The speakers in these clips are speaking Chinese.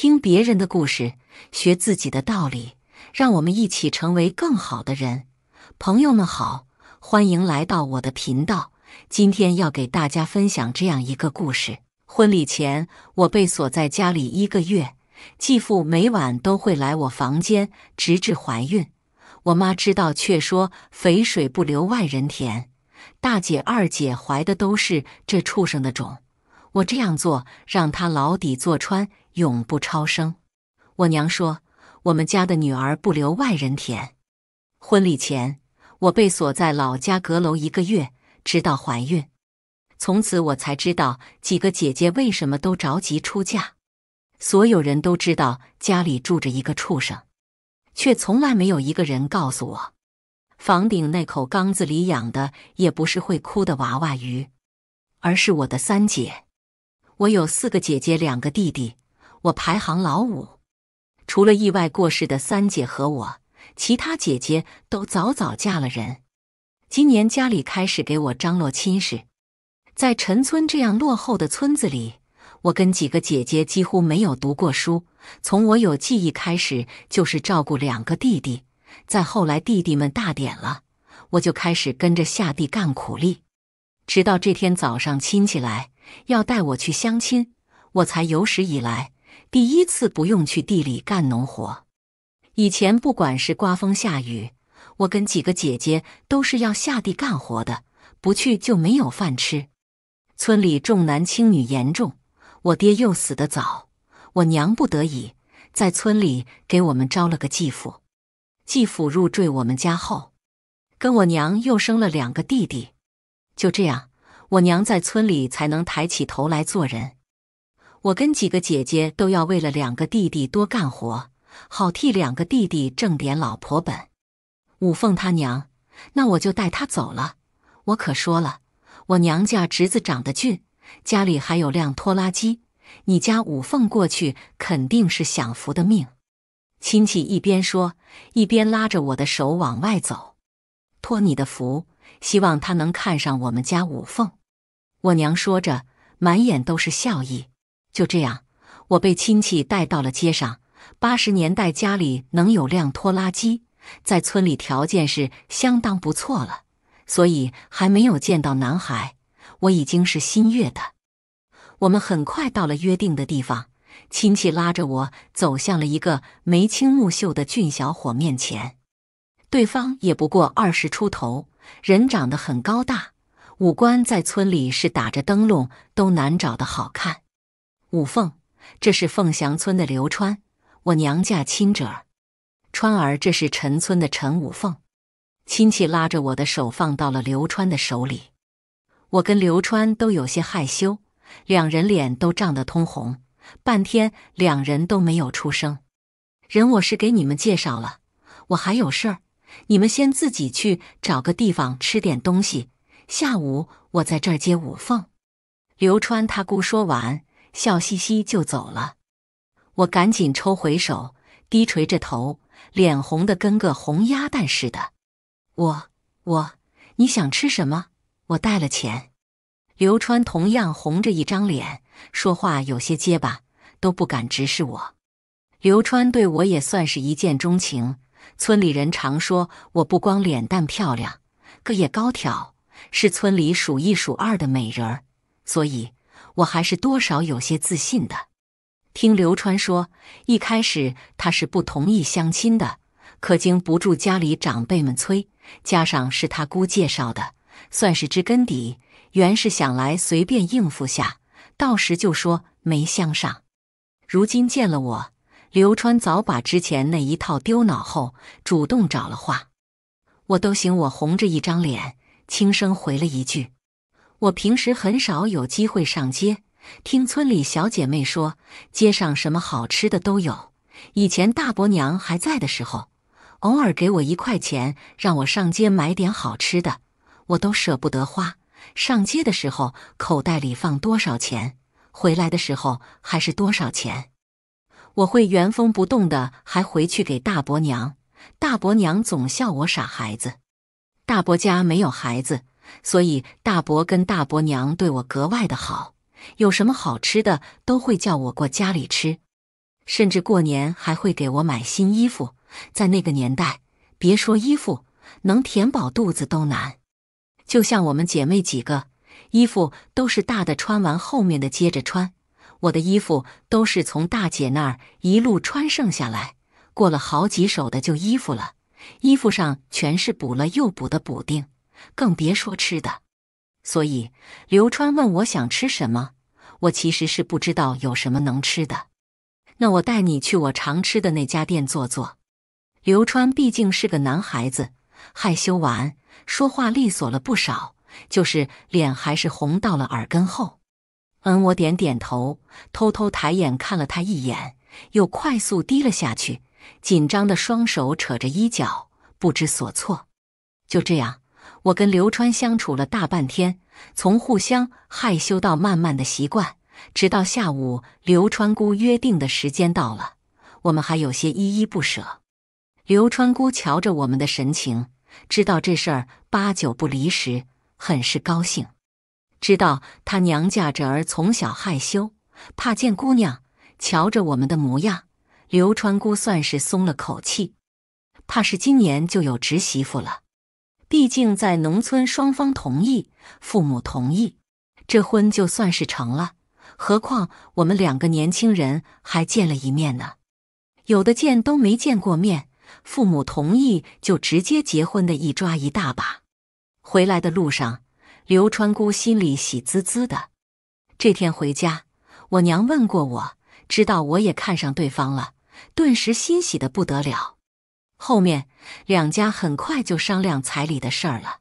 听别人的故事，学自己的道理，让我们一起成为更好的人。朋友们好，欢迎来到我的频道。今天要给大家分享这样一个故事：婚礼前，我被锁在家里一个月，继父每晚都会来我房间，直至怀孕。我妈知道却说“肥水不流外人田”，大姐、二姐怀的都是这畜生的种。我这样做，让他牢底坐穿。永不超生。我娘说：“我们家的女儿不留外人田。”婚礼前，我被锁在老家阁楼一个月，直到怀孕。从此，我才知道几个姐姐为什么都着急出嫁。所有人都知道家里住着一个畜生，却从来没有一个人告诉我，房顶那口缸子里养的也不是会哭的娃娃鱼，而是我的三姐。我有四个姐姐，两个弟弟。我排行老五，除了意外过世的三姐和我，其他姐姐都早早嫁了人。今年家里开始给我张罗亲事。在陈村这样落后的村子里，我跟几个姐姐几乎没有读过书。从我有记忆开始，就是照顾两个弟弟。再后来，弟弟们大点了，我就开始跟着下地干苦力。直到这天早上，亲戚来要带我去相亲，我才有史以来。第一次不用去地里干农活，以前不管是刮风下雨，我跟几个姐姐都是要下地干活的，不去就没有饭吃。村里重男轻女严重，我爹又死得早，我娘不得已在村里给我们招了个继父。继父入赘我们家后，跟我娘又生了两个弟弟，就这样，我娘在村里才能抬起头来做人。我跟几个姐姐都要为了两个弟弟多干活，好替两个弟弟挣点老婆本。五凤他娘，那我就带他走了。我可说了，我娘家侄子长得俊，家里还有辆拖拉机，你家五凤过去肯定是享福的命。亲戚一边说，一边拉着我的手往外走。托你的福，希望他能看上我们家五凤。我娘说着，满眼都是笑意。就这样，我被亲戚带到了街上。八十年代家里能有辆拖拉机，在村里条件是相当不错了。所以还没有见到男孩，我已经是新月的。我们很快到了约定的地方，亲戚拉着我走向了一个眉清目秀的俊小伙面前。对方也不过二十出头，人长得很高大，五官在村里是打着灯笼都难找的好看。五凤，这是凤翔村的刘川，我娘家亲侄儿。川儿，这是陈村的陈五凤，亲戚拉着我的手放到了刘川的手里，我跟刘川都有些害羞，两人脸都涨得通红，半天两人都没有出声。人我是给你们介绍了，我还有事儿，你们先自己去找个地方吃点东西，下午我在这儿接五凤。刘川他姑说完。笑嘻嘻就走了，我赶紧抽回手，低垂着头，脸红的跟个红鸭蛋似的。我我，你想吃什么？我带了钱。刘川同样红着一张脸，说话有些结巴，都不敢直视我。刘川对我也算是一见钟情，村里人常说，我不光脸蛋漂亮，个也高挑，是村里数一数二的美人儿，所以。我还是多少有些自信的。听刘川说，一开始他是不同意相亲的，可经不住家里长辈们催，加上是他姑介绍的，算是知根底。原是想来随便应付下，到时就说没相上。如今见了我，刘川早把之前那一套丢脑后，主动找了话。我都行，我红着一张脸，轻声回了一句。我平时很少有机会上街，听村里小姐妹说，街上什么好吃的都有。以前大伯娘还在的时候，偶尔给我一块钱，让我上街买点好吃的，我都舍不得花。上街的时候，口袋里放多少钱，回来的时候还是多少钱，我会原封不动的还回去给大伯娘。大伯娘总笑我傻孩子。大伯家没有孩子。所以大伯跟大伯娘对我格外的好，有什么好吃的都会叫我过家里吃，甚至过年还会给我买新衣服。在那个年代，别说衣服，能填饱肚子都难。就像我们姐妹几个，衣服都是大的穿完后面的接着穿，我的衣服都是从大姐那儿一路穿剩下来，过了好几手的旧衣服了，衣服上全是补了又补的补丁。更别说吃的，所以刘川问我想吃什么，我其实是不知道有什么能吃的。那我带你去我常吃的那家店坐坐。刘川毕竟是个男孩子，害羞完说话利索了不少，就是脸还是红到了耳根后。嗯，我点点头，偷偷抬眼看了他一眼，又快速低了下去，紧张的双手扯着衣角，不知所措。就这样。我跟刘川相处了大半天，从互相害羞到慢慢的习惯，直到下午刘川姑约定的时间到了，我们还有些依依不舍。刘川姑瞧着我们的神情，知道这事儿八九不离十，很是高兴。知道他娘家侄儿从小害羞，怕见姑娘，瞧着我们的模样，刘川姑算是松了口气，怕是今年就有侄媳妇了。毕竟在农村，双方同意，父母同意，这婚就算是成了。何况我们两个年轻人还见了一面呢。有的见都没见过面，父母同意就直接结婚的一抓一大把。回来的路上，刘川姑心里喜滋滋的。这天回家，我娘问过我，知道我也看上对方了，顿时欣喜的不得了。后面两家很快就商量彩礼的事儿了，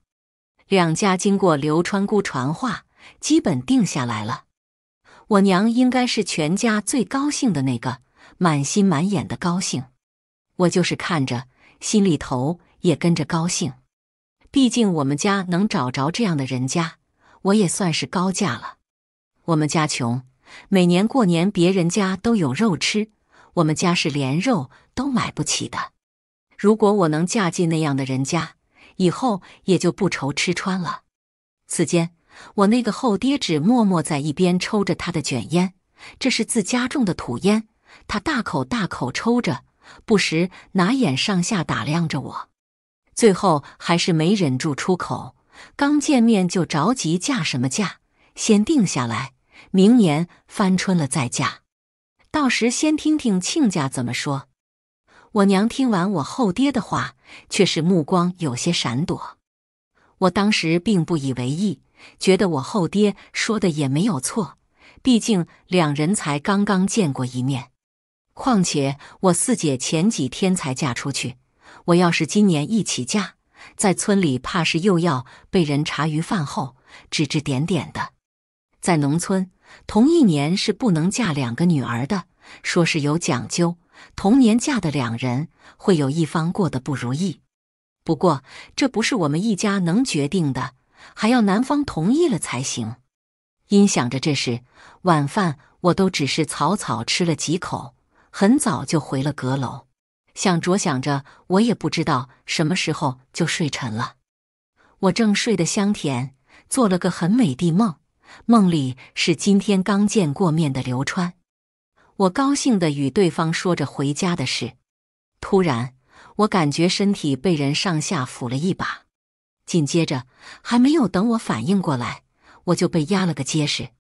两家经过刘川姑传话，基本定下来了。我娘应该是全家最高兴的那个，满心满眼的高兴。我就是看着，心里头也跟着高兴。毕竟我们家能找着这样的人家，我也算是高价了。我们家穷，每年过年别人家都有肉吃，我们家是连肉都买不起的。如果我能嫁进那样的人家，以后也就不愁吃穿了。此间，我那个后爹只默默在一边抽着他的卷烟，这是自家种的土烟。他大口大口抽着，不时拿眼上下打量着我。最后还是没忍住，出口刚见面就着急嫁什么嫁，先定下来，明年翻春了再嫁，到时先听听亲家怎么说。我娘听完我后爹的话，却是目光有些闪躲。我当时并不以为意，觉得我后爹说的也没有错。毕竟两人才刚刚见过一面，况且我四姐前几天才嫁出去，我要是今年一起嫁，在村里怕是又要被人茶余饭后指指点点的。在农村，同一年是不能嫁两个女儿的，说是有讲究。同年嫁的两人会有一方过得不如意，不过这不是我们一家能决定的，还要男方同意了才行。因想着这事，晚饭我都只是草草吃了几口，很早就回了阁楼。想着想着，我也不知道什么时候就睡沉了。我正睡得香甜，做了个很美的梦，梦里是今天刚见过面的刘川。我高兴地与对方说着回家的事，突然我感觉身体被人上下抚了一把，紧接着还没有等我反应过来，我就被压了个结实。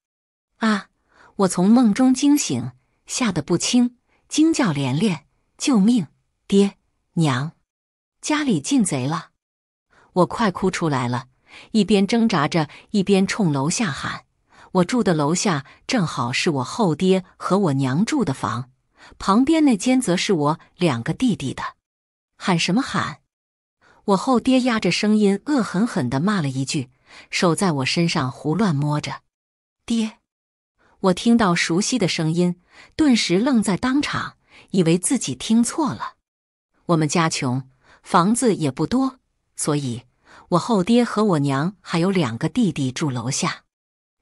啊！我从梦中惊醒，吓得不轻，惊叫连连：“救命！爹娘，家里进贼了！”我快哭出来了，一边挣扎着，一边冲楼下喊。我住的楼下正好是我后爹和我娘住的房，旁边那间则是我两个弟弟的。喊什么喊？我后爹压着声音，恶狠狠地骂了一句，手在我身上胡乱摸着。爹，我听到熟悉的声音，顿时愣在当场，以为自己听错了。我们家穷，房子也不多，所以我后爹和我娘还有两个弟弟住楼下。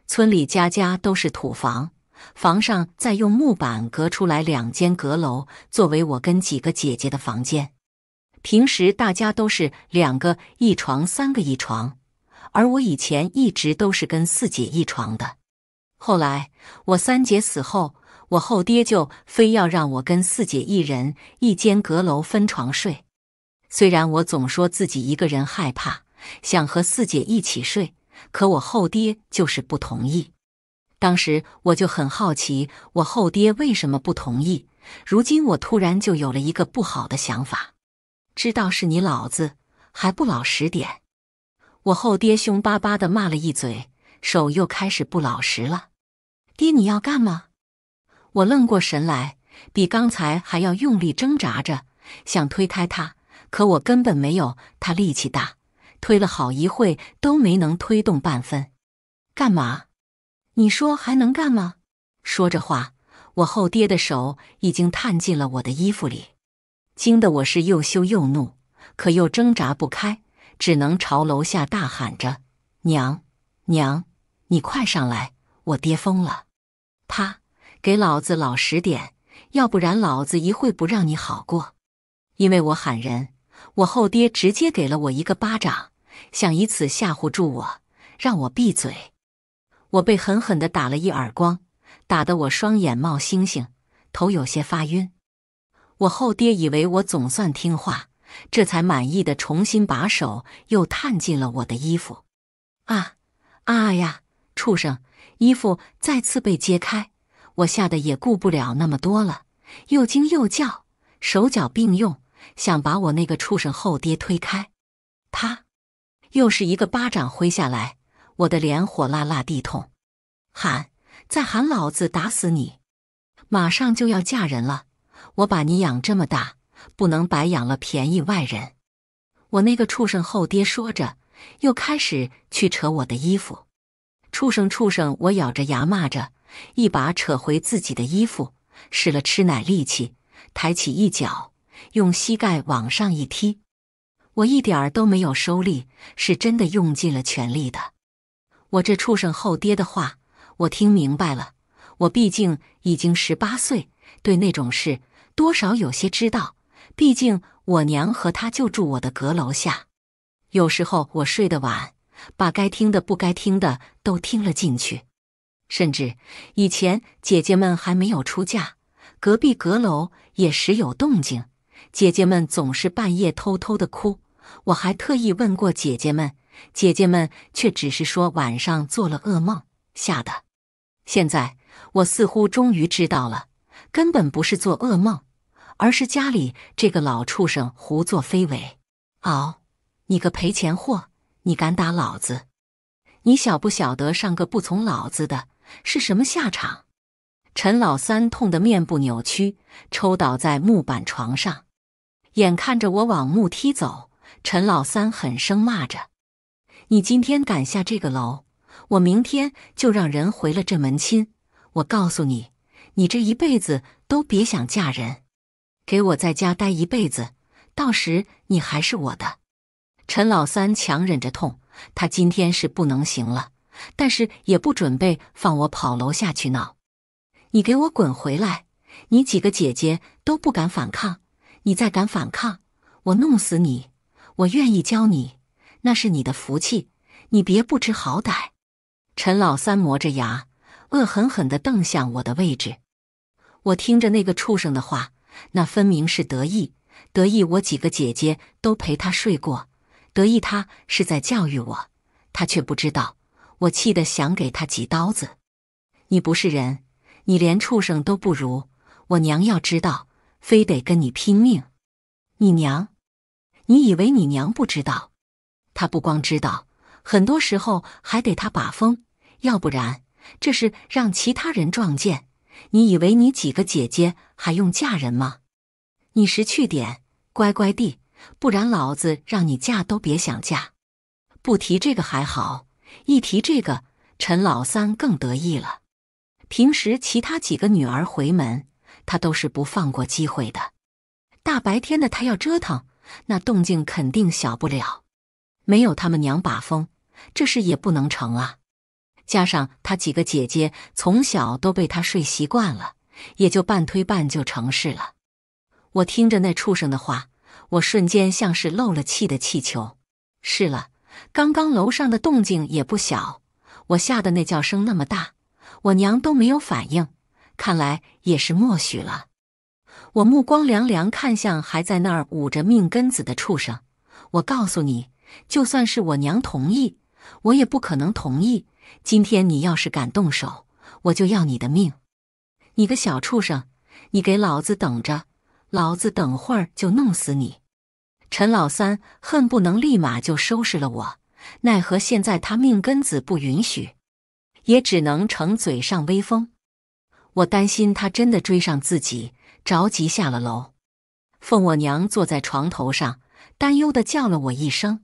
村里家家都是土房，房上再用木板隔出来两间阁楼，作为我跟几个姐姐的房间。平时大家都是两个一床，三个一床，而我以前一直都是跟四姐一床的。后来我三姐死后，我后爹就非要让我跟四姐一人一间阁楼分床睡。虽然我总说自己一个人害怕，想和四姐一起睡。可我后爹就是不同意，当时我就很好奇，我后爹为什么不同意。如今我突然就有了一个不好的想法，知道是你老子，还不老实点？我后爹凶巴巴的骂了一嘴，手又开始不老实了。爹，你要干吗？我愣过神来，比刚才还要用力挣扎着想推开他，可我根本没有他力气大。推了好一会都没能推动半分，干嘛？你说还能干吗？说着话，我后爹的手已经探进了我的衣服里，惊得我是又羞又怒，可又挣扎不开，只能朝楼下大喊着：“娘，娘，你快上来！我爹疯了！啪，给老子老实点，要不然老子一会不让你好过！”因为我喊人。我后爹直接给了我一个巴掌，想以此吓唬住我，让我闭嘴。我被狠狠地打了一耳光，打得我双眼冒星星，头有些发晕。我后爹以为我总算听话，这才满意的重新把手又探进了我的衣服。啊啊呀！畜生！衣服再次被揭开，我吓得也顾不了那么多了，又惊又叫，手脚并用。想把我那个畜生后爹推开，他又是一个巴掌挥下来，我的脸火辣辣地痛，喊再喊老子打死你！马上就要嫁人了，我把你养这么大，不能白养了便宜外人。我那个畜生后爹说着，又开始去扯我的衣服。畜生，畜生！我咬着牙骂着，一把扯回自己的衣服，使了吃奶力气，抬起一脚。用膝盖往上一踢，我一点儿都没有收力，是真的用尽了全力的。我这畜生后爹的话，我听明白了。我毕竟已经十八岁，对那种事多少有些知道。毕竟我娘和他就住我的阁楼下，有时候我睡得晚，把该听的不该听的都听了进去。甚至以前姐姐们还没有出嫁，隔壁阁楼也时有动静。姐姐们总是半夜偷偷的哭，我还特意问过姐姐们，姐姐们却只是说晚上做了噩梦，吓的。现在我似乎终于知道了，根本不是做噩梦，而是家里这个老畜生胡作非为。哦，你个赔钱货，你敢打老子？你晓不晓得上个不从老子的是什么下场？陈老三痛得面部扭曲，抽倒在木板床上。眼看着我往木梯走，陈老三狠声骂着：“你今天敢下这个楼，我明天就让人回了这门亲。我告诉你，你这一辈子都别想嫁人，给我在家待一辈子。到时你还是我的。”陈老三强忍着痛，他今天是不能行了，但是也不准备放我跑楼下去闹。你给我滚回来！你几个姐姐都不敢反抗。你再敢反抗，我弄死你！我愿意教你，那是你的福气，你别不知好歹！陈老三磨着牙，恶狠狠地瞪向我的位置。我听着那个畜生的话，那分明是得意，得意我几个姐姐都陪他睡过，得意他是在教育我，他却不知道。我气得想给他几刀子！你不是人，你连畜生都不如！我娘要知道！非得跟你拼命，你娘，你以为你娘不知道？她不光知道，很多时候还得她把风，要不然这是让其他人撞见。你以为你几个姐姐还用嫁人吗？你识趣点，乖乖地，不然老子让你嫁都别想嫁。不提这个还好，一提这个，陈老三更得意了。平时其他几个女儿回门。他都是不放过机会的。大白天的，他要折腾，那动静肯定小不了。没有他们娘把风，这事也不能成啊。加上他几个姐姐从小都被他睡习惯了，也就半推半就成事了。我听着那畜生的话，我瞬间像是漏了气的气球。是了，刚刚楼上的动静也不小，我吓得那叫声那么大，我娘都没有反应。看来也是默许了。我目光凉凉看向还在那儿捂着命根子的畜生。我告诉你，就算是我娘同意，我也不可能同意。今天你要是敢动手，我就要你的命！你个小畜生，你给老子等着！老子等会儿就弄死你！陈老三恨不能立马就收拾了我，奈何现在他命根子不允许，也只能逞嘴上威风。我担心他真的追上自己，着急下了楼。奉我娘坐在床头上，担忧地叫了我一声。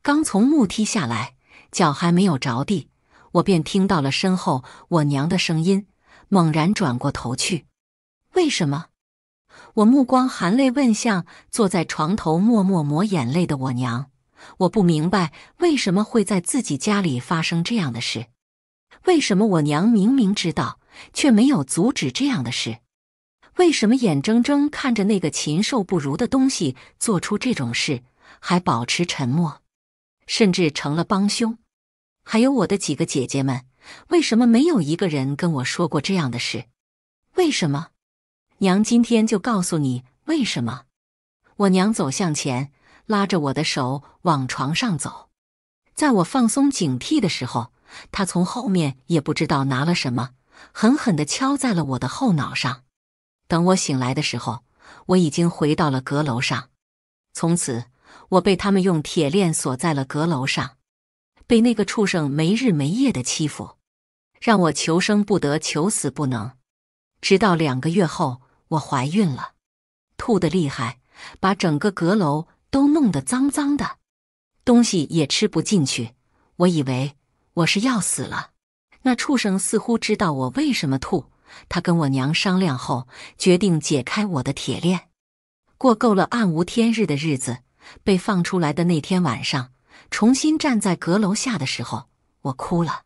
刚从木梯下来，脚还没有着地，我便听到了身后我娘的声音，猛然转过头去。为什么？我目光含泪问向坐在床头默默抹眼泪的我娘。我不明白为什么会在自己家里发生这样的事。为什么我娘明明知道？却没有阻止这样的事，为什么眼睁睁看着那个禽兽不如的东西做出这种事，还保持沉默，甚至成了帮凶？还有我的几个姐姐们，为什么没有一个人跟我说过这样的事？为什么？娘，今天就告诉你为什么。我娘走向前，拉着我的手往床上走，在我放松警惕的时候，她从后面也不知道拿了什么。狠狠地敲在了我的后脑上。等我醒来的时候，我已经回到了阁楼上。从此，我被他们用铁链锁在了阁楼上，被那个畜生没日没夜的欺负，让我求生不得，求死不能。直到两个月后，我怀孕了，吐得厉害，把整个阁楼都弄得脏脏的，东西也吃不进去。我以为我是要死了。那畜生似乎知道我为什么吐，他跟我娘商量后，决定解开我的铁链。过够了暗无天日的日子，被放出来的那天晚上，重新站在阁楼下的时候，我哭了。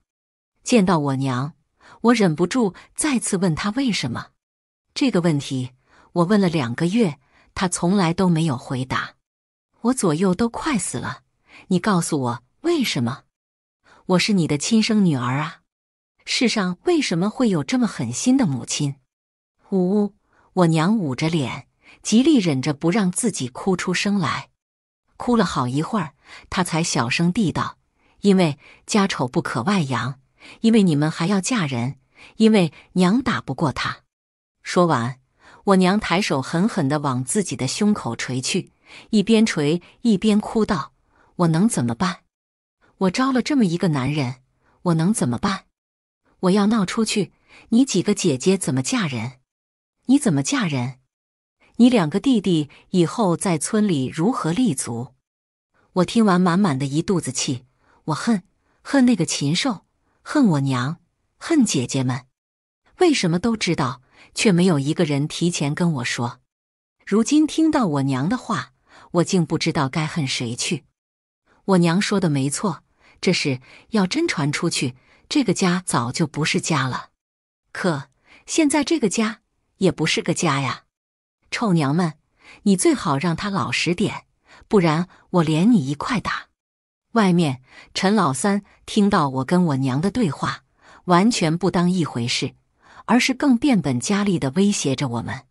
见到我娘，我忍不住再次问她为什么。这个问题我问了两个月，她从来都没有回答。我左右都快死了，你告诉我为什么？我是你的亲生女儿啊！世上为什么会有这么狠心的母亲？呜！呜，我娘捂着脸，极力忍着不让自己哭出声来。哭了好一会儿，她才小声地道：“因为家丑不可外扬，因为你们还要嫁人，因为娘打不过他。”说完，我娘抬手狠狠地往自己的胸口捶去，一边捶一边哭道：“我能怎么办？我招了这么一个男人，我能怎么办？”我要闹出去，你几个姐姐怎么嫁人？你怎么嫁人？你两个弟弟以后在村里如何立足？我听完，满满的一肚子气。我恨恨那个禽兽，恨我娘，恨姐姐们。为什么都知道，却没有一个人提前跟我说？如今听到我娘的话，我竟不知道该恨谁去。我娘说的没错，这事要真传出去。这个家早就不是家了，可现在这个家也不是个家呀！臭娘们，你最好让他老实点，不然我连你一块打。外面陈老三听到我跟我娘的对话，完全不当一回事，而是更变本加厉的威胁着我们。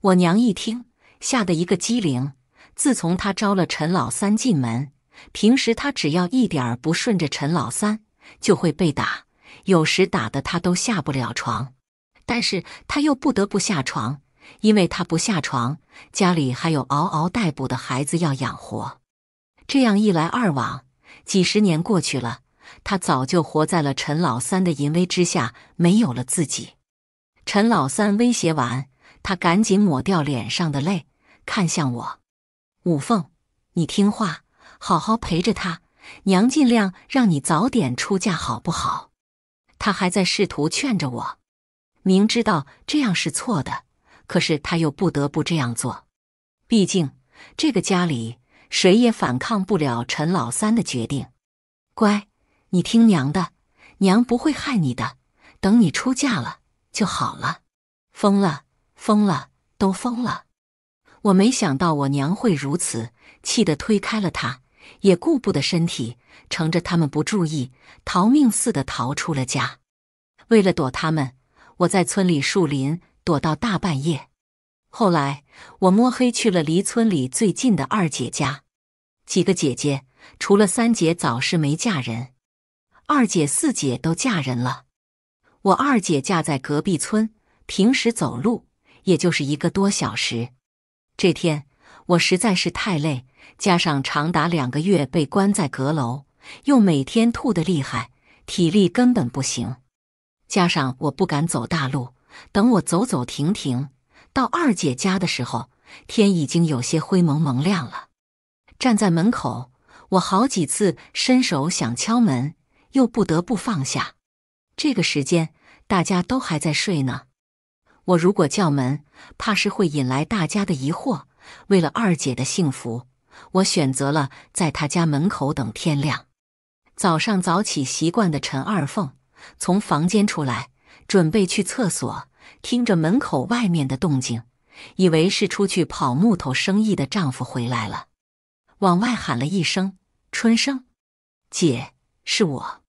我娘一听，吓得一个机灵。自从她招了陈老三进门，平时她只要一点不顺着陈老三。就会被打，有时打得他都下不了床。但是他又不得不下床，因为他不下床，家里还有嗷嗷待哺的孩子要养活。这样一来二往，几十年过去了，他早就活在了陈老三的淫威之下，没有了自己。陈老三威胁完，他赶紧抹掉脸上的泪，看向我：“五凤，你听话，好好陪着他。”娘尽量让你早点出嫁，好不好？他还在试图劝着我，明知道这样是错的，可是他又不得不这样做。毕竟这个家里谁也反抗不了陈老三的决定。乖，你听娘的，娘不会害你的。等你出嫁了就好了。疯了，疯了，都疯了！我没想到我娘会如此，气得推开了他。也顾不得身体，乘着他们不注意，逃命似的逃出了家。为了躲他们，我在村里树林躲到大半夜。后来，我摸黑去了离村里最近的二姐家。几个姐姐，除了三姐早是没嫁人，二姐、四姐都嫁人了。我二姐嫁在隔壁村，平时走路也就是一个多小时。这天我实在是太累。加上长达两个月被关在阁楼，又每天吐得厉害，体力根本不行。加上我不敢走大路，等我走走停停到二姐家的时候，天已经有些灰蒙蒙亮了。站在门口，我好几次伸手想敲门，又不得不放下。这个时间大家都还在睡呢，我如果叫门，怕是会引来大家的疑惑。为了二姐的幸福。我选择了在他家门口等天亮。早上早起习惯的陈二凤从房间出来，准备去厕所，听着门口外面的动静，以为是出去跑木头生意的丈夫回来了，往外喊了一声：“春生，姐，是我。”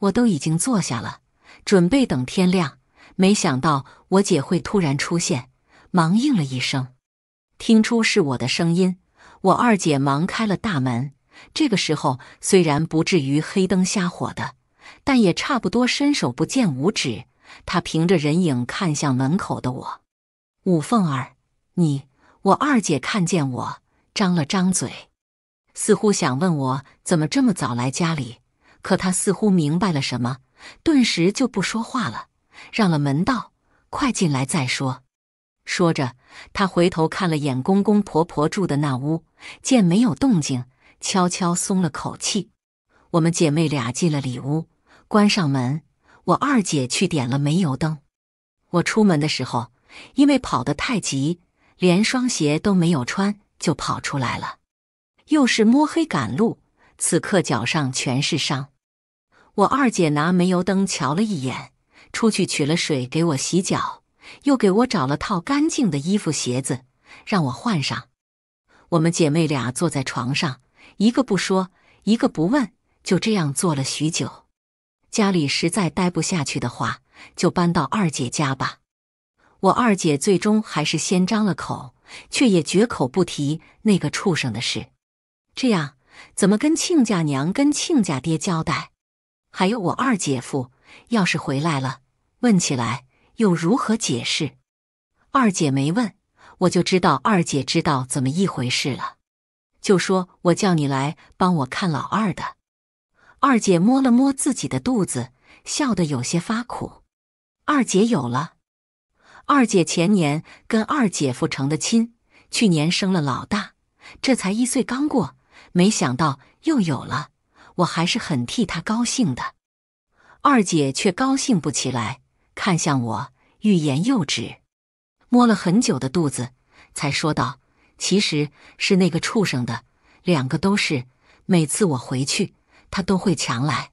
我都已经坐下了，准备等天亮，没想到我姐会突然出现，忙应了一声，听出是我的声音。我二姐忙开了大门。这个时候虽然不至于黑灯瞎火的，但也差不多伸手不见五指。她凭着人影看向门口的我，五凤儿，你，我二姐看见我，张了张嘴，似乎想问我怎么这么早来家里，可她似乎明白了什么，顿时就不说话了，让了门道，快进来再说。说着，他回头看了眼公公婆婆住的那屋，见没有动静，悄悄松了口气。我们姐妹俩进了里屋，关上门。我二姐去点了煤油灯。我出门的时候，因为跑得太急，连双鞋都没有穿就跑出来了，又是摸黑赶路，此刻脚上全是伤。我二姐拿煤油灯瞧了一眼，出去取了水给我洗脚。又给我找了套干净的衣服、鞋子，让我换上。我们姐妹俩坐在床上，一个不说，一个不问，就这样坐了许久。家里实在待不下去的话，就搬到二姐家吧。我二姐最终还是先张了口，却也绝口不提那个畜生的事。这样怎么跟亲家娘、跟亲家爹交代？还有我二姐夫，要是回来了，问起来。又如何解释？二姐没问，我就知道二姐知道怎么一回事了。就说，我叫你来帮我看老二的。二姐摸了摸自己的肚子，笑得有些发苦。二姐有了。二姐前年跟二姐夫成的亲，去年生了老大，这才一岁刚过，没想到又有了。我还是很替她高兴的。二姐却高兴不起来。看向我，欲言又止，摸了很久的肚子，才说道：“其实是那个畜生的，两个都是。每次我回去，他都会强来。”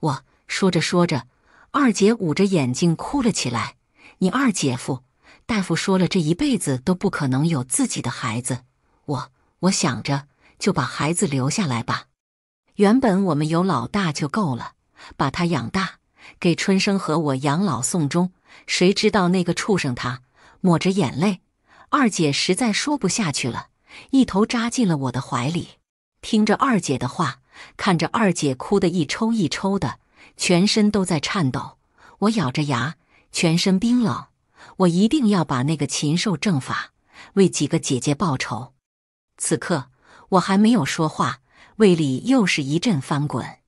我说着说着，二姐捂着眼睛哭了起来。“你二姐夫，大夫说了，这一辈子都不可能有自己的孩子。”我我想着，就把孩子留下来吧。原本我们有老大就够了，把他养大。给春生和我养老送终，谁知道那个畜生，他抹着眼泪。二姐实在说不下去了，一头扎进了我的怀里。听着二姐的话，看着二姐哭得一抽一抽的，全身都在颤抖。我咬着牙，全身冰冷。我一定要把那个禽兽正法，为几个姐姐报仇。此刻我还没有说话，胃里又是一阵翻滚。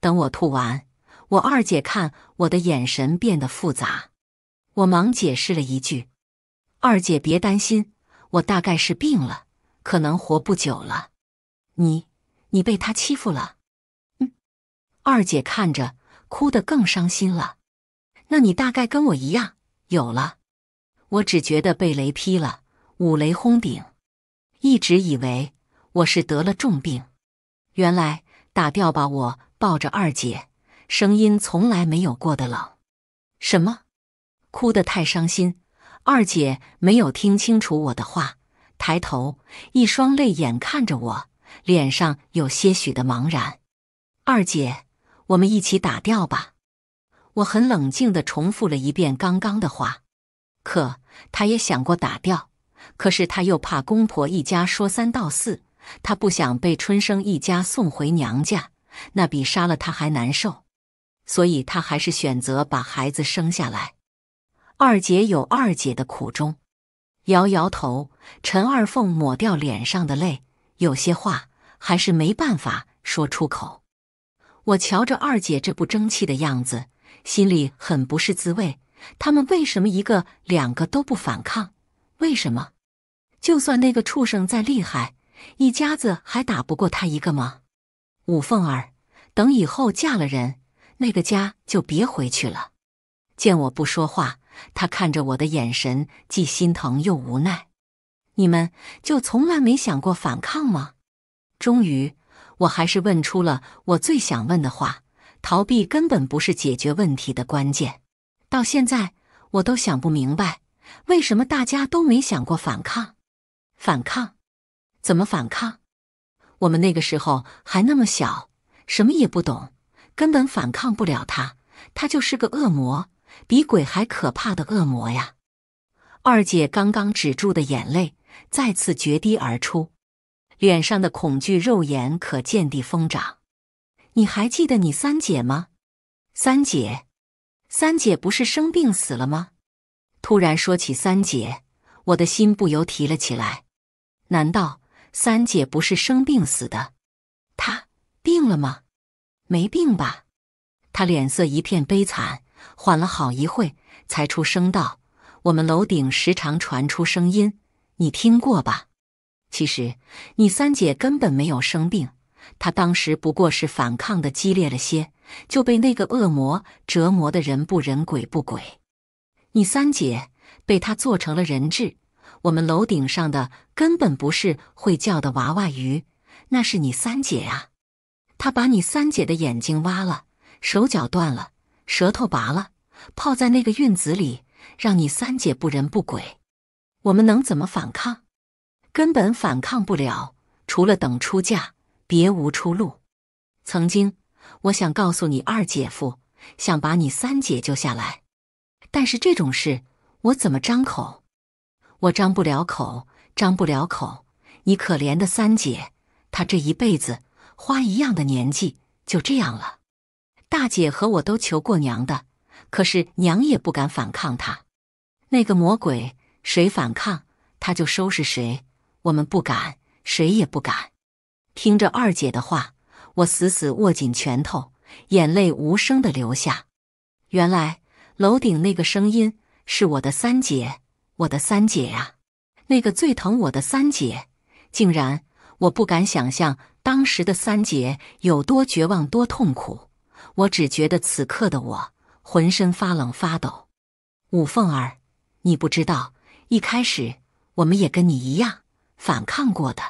等我吐完。我二姐看我的眼神变得复杂，我忙解释了一句：“二姐别担心，我大概是病了，可能活不久了。”你你被他欺负了？嗯。二姐看着，哭得更伤心了。那你大概跟我一样有了。我只觉得被雷劈了，五雷轰顶。一直以为我是得了重病，原来打掉吧。我抱着二姐。声音从来没有过的冷。什么？哭得太伤心，二姐没有听清楚我的话。抬头，一双泪眼看着我，脸上有些许的茫然。二姐，我们一起打掉吧。我很冷静的重复了一遍刚刚的话。可她也想过打掉，可是她又怕公婆一家说三道四，她不想被春生一家送回娘家，那比杀了她还难受。所以她还是选择把孩子生下来。二姐有二姐的苦衷，摇摇头。陈二凤抹掉脸上的泪，有些话还是没办法说出口。我瞧着二姐这不争气的样子，心里很不是滋味。他们为什么一个两个都不反抗？为什么？就算那个畜生再厉害，一家子还打不过他一个吗？五凤儿，等以后嫁了人。那个家就别回去了。见我不说话，他看着我的眼神既心疼又无奈。你们就从来没想过反抗吗？终于，我还是问出了我最想问的话：逃避根本不是解决问题的关键。到现在，我都想不明白，为什么大家都没想过反抗？反抗？怎么反抗？我们那个时候还那么小，什么也不懂。根本反抗不了他，他就是个恶魔，比鬼还可怕的恶魔呀！二姐刚刚止住的眼泪再次决堤而出，脸上的恐惧肉眼可见地疯长。你还记得你三姐吗？三姐，三姐不是生病死了吗？突然说起三姐，我的心不由提了起来。难道三姐不是生病死的？她病了吗？没病吧？他脸色一片悲惨，缓了好一会才出声道：“我们楼顶时常传出声音，你听过吧？其实你三姐根本没有生病，她当时不过是反抗的激烈了些，就被那个恶魔折磨的人不人鬼不鬼。你三姐被他做成了人质，我们楼顶上的根本不是会叫的娃娃鱼，那是你三姐啊。”他把你三姐的眼睛挖了，手脚断了，舌头拔了，泡在那个孕子里，让你三姐不人不鬼。我们能怎么反抗？根本反抗不了，除了等出嫁，别无出路。曾经我想告诉你二姐夫，想把你三姐救下来，但是这种事我怎么张口？我张不了口，张不了口。你可怜的三姐，她这一辈子。花一样的年纪就这样了，大姐和我都求过娘的，可是娘也不敢反抗他，那个魔鬼，谁反抗他就收拾谁，我们不敢，谁也不敢。听着二姐的话，我死死握紧拳头，眼泪无声的流下。原来楼顶那个声音是我的三姐，我的三姐呀，那个最疼我的三姐，竟然，我不敢想象。当时的三姐有多绝望、多痛苦，我只觉得此刻的我浑身发冷发抖。五凤儿，你不知道，一开始我们也跟你一样反抗过的，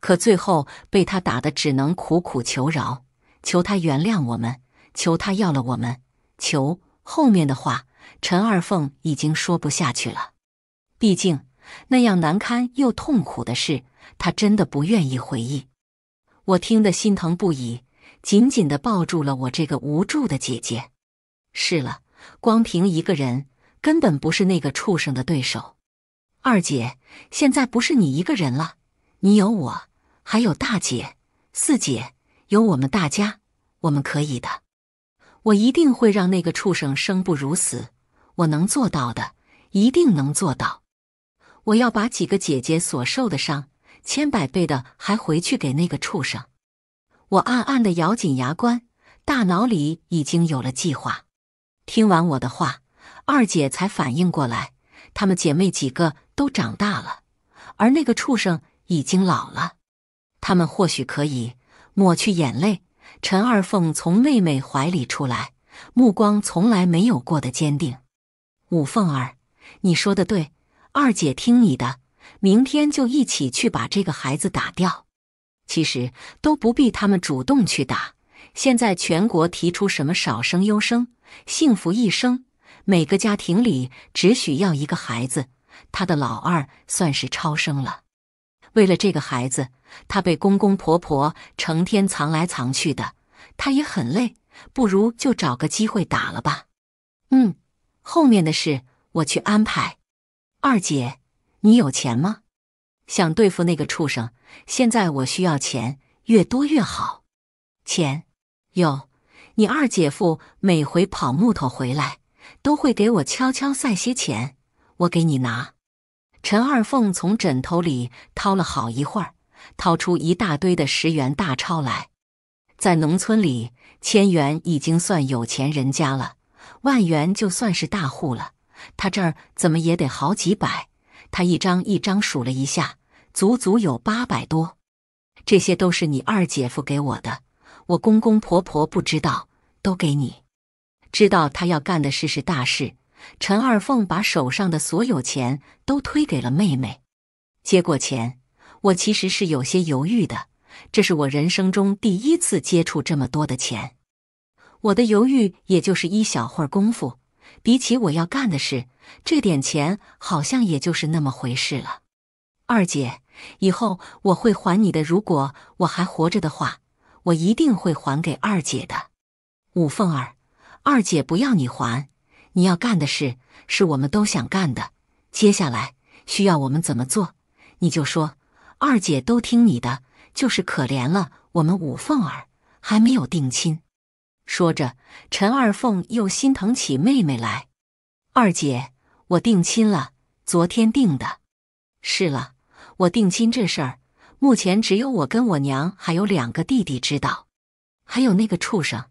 可最后被他打的，只能苦苦求饶，求他原谅我们，求他要了我们。求后面的话，陈二凤已经说不下去了，毕竟那样难堪又痛苦的事，他真的不愿意回忆。我听得心疼不已，紧紧的抱住了我这个无助的姐姐。是了，光凭一个人根本不是那个畜生的对手。二姐，现在不是你一个人了，你有我，还有大姐、四姐，有我们大家，我们可以的。我一定会让那个畜生生不如死，我能做到的，一定能做到。我要把几个姐姐所受的伤。千百倍的，还回去给那个畜生！我暗暗的咬紧牙关，大脑里已经有了计划。听完我的话，二姐才反应过来，她们姐妹几个都长大了，而那个畜生已经老了。她们或许可以抹去眼泪。陈二凤从妹妹怀里出来，目光从来没有过的坚定。五凤儿，你说的对，二姐听你的。明天就一起去把这个孩子打掉。其实都不必他们主动去打。现在全国提出什么少生优生、幸福一生，每个家庭里只许要一个孩子。他的老二算是超生了。为了这个孩子，他被公公婆婆成天藏来藏去的，他也很累。不如就找个机会打了吧。嗯，后面的事我去安排。二姐。你有钱吗？想对付那个畜生。现在我需要钱，越多越好。钱有，你二姐夫每回跑木头回来，都会给我悄悄塞些钱，我给你拿。陈二凤从枕头里掏了好一会儿，掏出一大堆的十元大钞来。在农村里，千元已经算有钱人家了，万元就算是大户了。他这儿怎么也得好几百。他一张一张数了一下，足足有八百多。这些都是你二姐夫给我的，我公公婆婆不知道，都给你。知道他要干的事是大事，陈二凤把手上的所有钱都推给了妹妹。接过钱，我其实是有些犹豫的，这是我人生中第一次接触这么多的钱。我的犹豫也就是一小会儿功夫。比起我要干的事，这点钱好像也就是那么回事了。二姐，以后我会还你的。如果我还活着的话，我一定会还给二姐的。五凤儿，二姐不要你还，你要干的事是我们都想干的。接下来需要我们怎么做，你就说，二姐都听你的。就是可怜了我们五凤儿还没有定亲。说着，陈二凤又心疼起妹妹来。二姐，我定亲了，昨天定的。是了，我定亲这事儿，目前只有我跟我娘还有两个弟弟知道。还有那个畜生，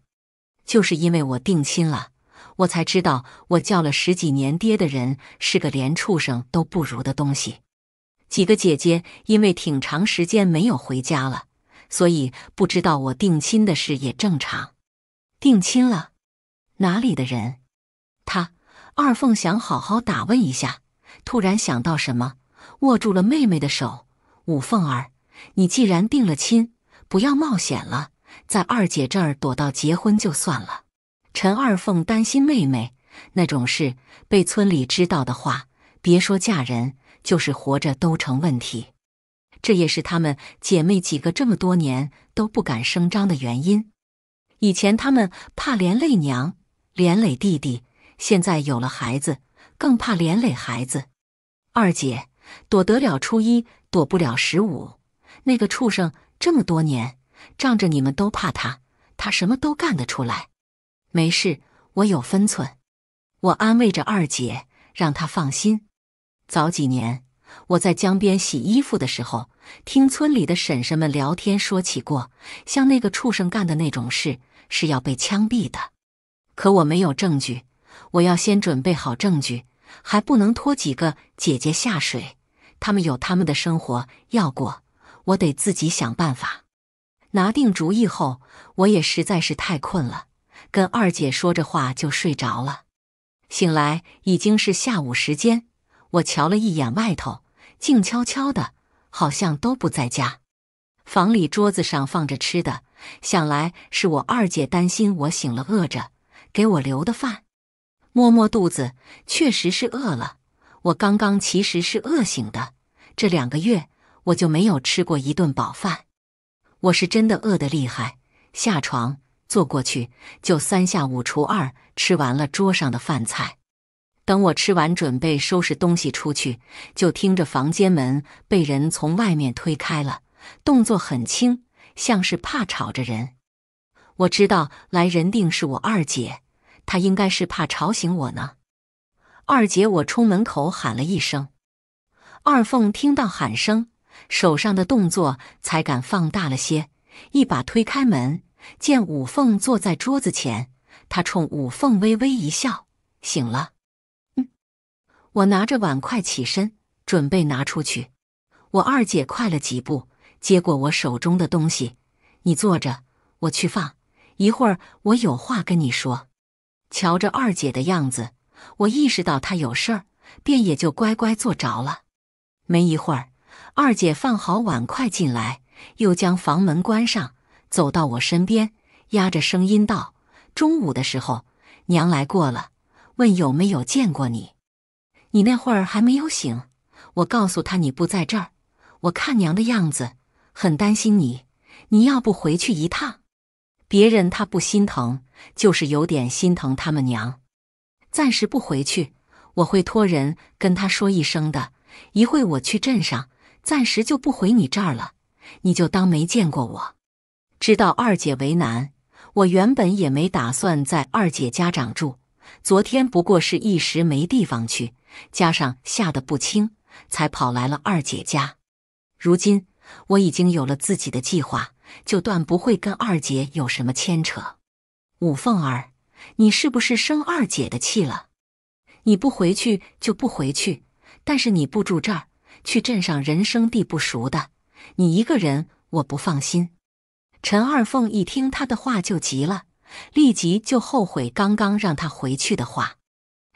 就是因为我定亲了，我才知道我叫了十几年爹的人是个连畜生都不如的东西。几个姐姐因为挺长时间没有回家了，所以不知道我定亲的事也正常。定亲了，哪里的人？他二凤想好好打问一下，突然想到什么，握住了妹妹的手。五凤儿，你既然定了亲，不要冒险了，在二姐这儿躲到结婚就算了。陈二凤担心妹妹那种事被村里知道的话，别说嫁人，就是活着都成问题。这也是她们姐妹几个这么多年都不敢声张的原因。以前他们怕连累娘，连累弟弟，现在有了孩子，更怕连累孩子。二姐，躲得了初一，躲不了十五。那个畜生这么多年，仗着你们都怕他，他什么都干得出来。没事，我有分寸。我安慰着二姐，让她放心。早几年，我在江边洗衣服的时候，听村里的婶婶们聊天说起过，像那个畜生干的那种事。是要被枪毙的，可我没有证据，我要先准备好证据，还不能拖几个姐姐下水，他们有他们的生活要过，我得自己想办法。拿定主意后，我也实在是太困了，跟二姐说着话就睡着了。醒来已经是下午时间，我瞧了一眼外头，静悄悄的，好像都不在家。房里桌子上放着吃的。想来是我二姐担心我醒了饿着，给我留的饭。摸摸肚子，确实是饿了。我刚刚其实是饿醒的。这两个月我就没有吃过一顿饱饭，我是真的饿得厉害。下床坐过去，就三下五除二吃完了桌上的饭菜。等我吃完，准备收拾东西出去，就听着房间门被人从外面推开了，动作很轻。像是怕吵着人，我知道来人定是我二姐，她应该是怕吵醒我呢。二姐，我冲门口喊了一声。二凤听到喊声，手上的动作才敢放大了些，一把推开门，见五凤坐在桌子前，她冲五凤微微一笑，醒了。嗯，我拿着碗筷起身，准备拿出去。我二姐快了几步。接过我手中的东西，你坐着，我去放。一会儿我有话跟你说。瞧着二姐的样子，我意识到她有事儿，便也就乖乖坐着了。没一会儿，二姐放好碗筷进来，又将房门关上，走到我身边，压着声音道：“中午的时候，娘来过了，问有没有见过你。你那会儿还没有醒，我告诉她你不在这儿。我看娘的样子。”很担心你，你要不回去一趟，别人他不心疼，就是有点心疼他们娘。暂时不回去，我会托人跟他说一声的。一会我去镇上，暂时就不回你这儿了，你就当没见过我。知道二姐为难，我原本也没打算在二姐家长住，昨天不过是一时没地方去，加上吓得不轻，才跑来了二姐家。如今。我已经有了自己的计划，就断不会跟二姐有什么牵扯。五凤儿，你是不是生二姐的气了？你不回去就不回去，但是你不住这儿，去镇上人生地不熟的，你一个人我不放心。陈二凤一听他的话就急了，立即就后悔刚刚让他回去的话。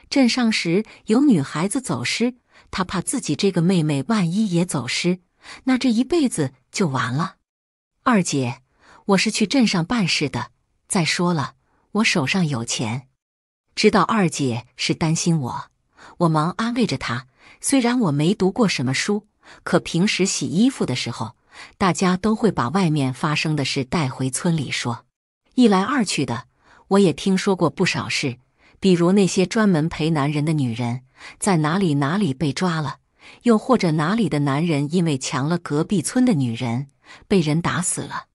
镇上时有女孩子走失，他怕自己这个妹妹万一也走失。那这一辈子就完了，二姐，我是去镇上办事的。再说了，我手上有钱。知道二姐是担心我，我忙安慰着她。虽然我没读过什么书，可平时洗衣服的时候，大家都会把外面发生的事带回村里说。一来二去的，我也听说过不少事，比如那些专门陪男人的女人在哪里哪里被抓了。又或者哪里的男人因为强了隔壁村的女人，被人打死了；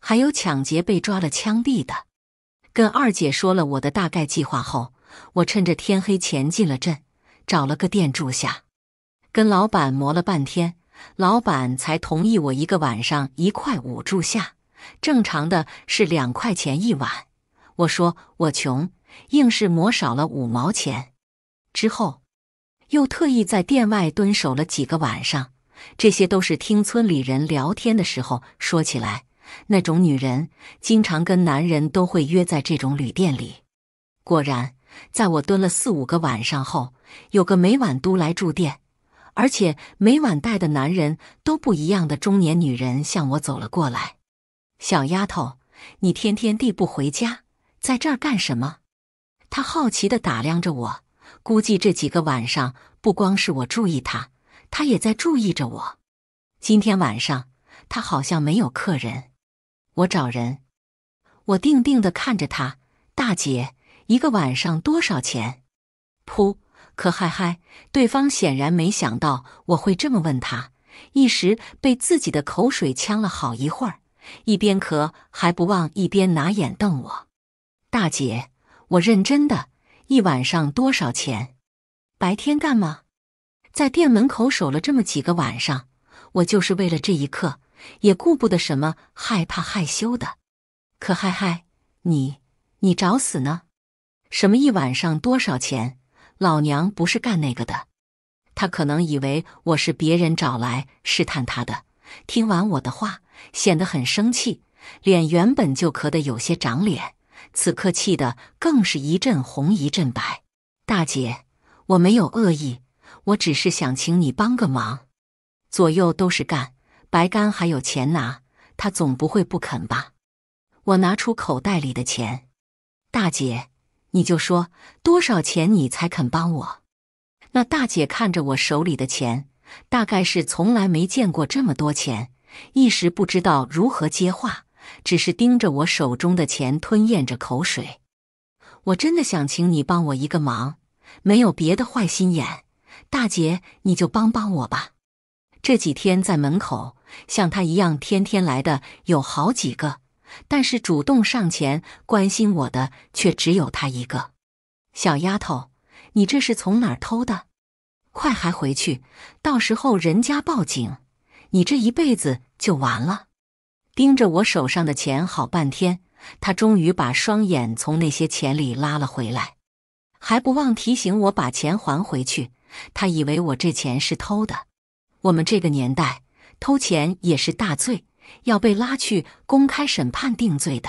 还有抢劫被抓了枪毙的。跟二姐说了我的大概计划后，我趁着天黑前进了镇，找了个店住下。跟老板磨了半天，老板才同意我一个晚上一块五住下，正常的是两块钱一晚。我说我穷，硬是磨少了五毛钱。之后。又特意在店外蹲守了几个晚上，这些都是听村里人聊天的时候说起来。那种女人经常跟男人都会约在这种旅店里。果然，在我蹲了四五个晚上后，有个每晚都来住店，而且每晚带的男人都不一样的中年女人向我走了过来。小丫头，你天天地不回家，在这儿干什么？她好奇地打量着我。估计这几个晚上不光是我注意他，他也在注意着我。今天晚上他好像没有客人，我找人。我定定的看着他，大姐，一个晚上多少钱？噗，可嗨嗨！对方显然没想到我会这么问他，一时被自己的口水呛了好一会儿，一边咳还不忘一边拿眼瞪我。大姐，我认真的。一晚上多少钱？白天干嘛？在店门口守了这么几个晚上，我就是为了这一刻，也顾不得什么害怕害羞的。可嗨嗨，你你找死呢？什么一晚上多少钱？老娘不是干那个的。他可能以为我是别人找来试探他的。听完我的话，显得很生气，脸原本就咳得有些长脸。此刻气的更是一阵红一阵白，大姐，我没有恶意，我只是想请你帮个忙。左右都是干白干，还有钱拿，他总不会不肯吧？我拿出口袋里的钱，大姐，你就说多少钱你才肯帮我？那大姐看着我手里的钱，大概是从来没见过这么多钱，一时不知道如何接话。只是盯着我手中的钱，吞咽着口水。我真的想请你帮我一个忙，没有别的坏心眼，大姐你就帮帮我吧。这几天在门口像他一样天天来的有好几个，但是主动上前关心我的却只有他一个。小丫头，你这是从哪儿偷的？快还回去，到时候人家报警，你这一辈子就完了。盯着我手上的钱好半天，他终于把双眼从那些钱里拉了回来，还不忘提醒我把钱还回去。他以为我这钱是偷的。我们这个年代偷钱也是大罪，要被拉去公开审判定罪的。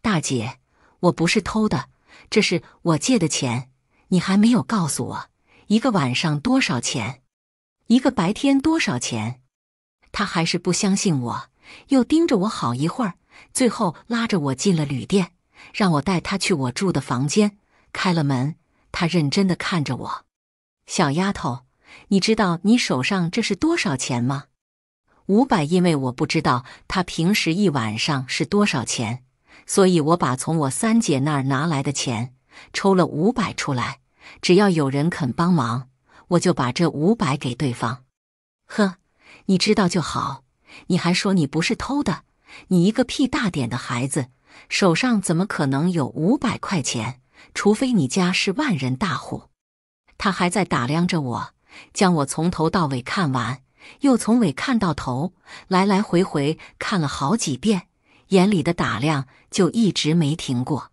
大姐，我不是偷的，这是我借的钱。你还没有告诉我，一个晚上多少钱？一个白天多少钱？他还是不相信我。又盯着我好一会儿，最后拉着我进了旅店，让我带他去我住的房间。开了门，他认真的看着我：“小丫头，你知道你手上这是多少钱吗？五百。因为我不知道他平时一晚上是多少钱，所以我把从我三姐那儿拿来的钱抽了五百出来。只要有人肯帮忙，我就把这五百给对方。呵，你知道就好。”你还说你不是偷的？你一个屁大点的孩子，手上怎么可能有五百块钱？除非你家是万人大户。他还在打量着我，将我从头到尾看完，又从尾看到头，来来回回看了好几遍，眼里的打量就一直没停过。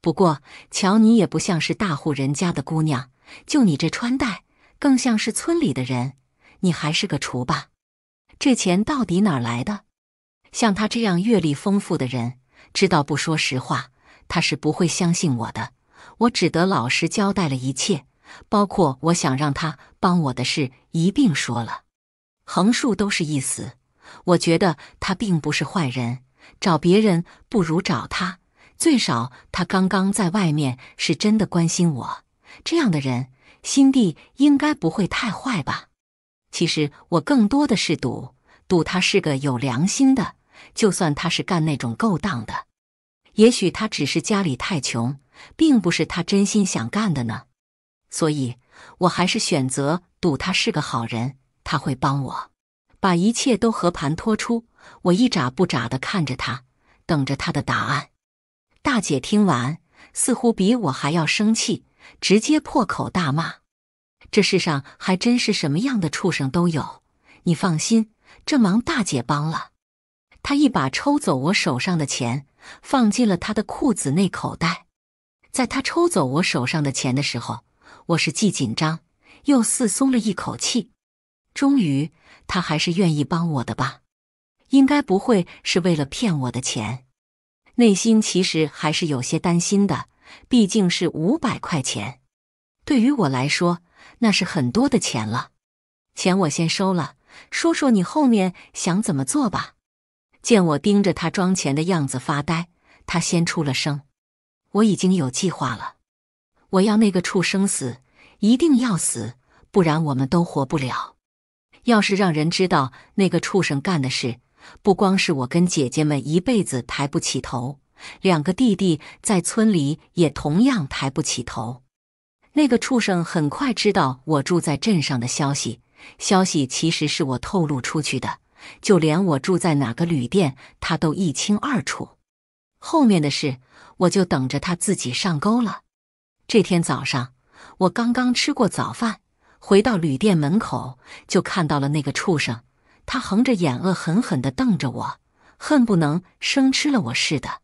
不过，瞧你也不像是大户人家的姑娘，就你这穿戴，更像是村里的人。你还是个厨吧？这钱到底哪来的？像他这样阅历丰富的人，知道不说实话，他是不会相信我的。我只得老实交代了一切，包括我想让他帮我的事一并说了。横竖都是一死，我觉得他并不是坏人，找别人不如找他，最少他刚刚在外面是真的关心我。这样的人心地应该不会太坏吧？其实我更多的是赌，赌他是个有良心的，就算他是干那种勾当的，也许他只是家里太穷，并不是他真心想干的呢。所以我还是选择赌他是个好人，他会帮我把一切都和盘托出。我一眨不眨的看着他，等着他的答案。大姐听完，似乎比我还要生气，直接破口大骂。这世上还真是什么样的畜生都有。你放心，这忙大姐帮了。他一把抽走我手上的钱，放进了他的裤子内口袋。在他抽走我手上的钱的时候，我是既紧张又似松了一口气。终于，他还是愿意帮我的吧？应该不会是为了骗我的钱。内心其实还是有些担心的，毕竟是五百块钱，对于我来说。那是很多的钱了，钱我先收了。说说你后面想怎么做吧。见我盯着他装钱的样子发呆，他先出了声：“我已经有计划了。我要那个畜生死，一定要死，不然我们都活不了。要是让人知道那个畜生干的事，不光是我跟姐姐们一辈子抬不起头，两个弟弟在村里也同样抬不起头。”那个畜生很快知道我住在镇上的消息，消息其实是我透露出去的，就连我住在哪个旅店，他都一清二楚。后面的事，我就等着他自己上钩了。这天早上，我刚刚吃过早饭，回到旅店门口，就看到了那个畜生。他横着眼，恶狠狠地瞪着我，恨不能生吃了我似的。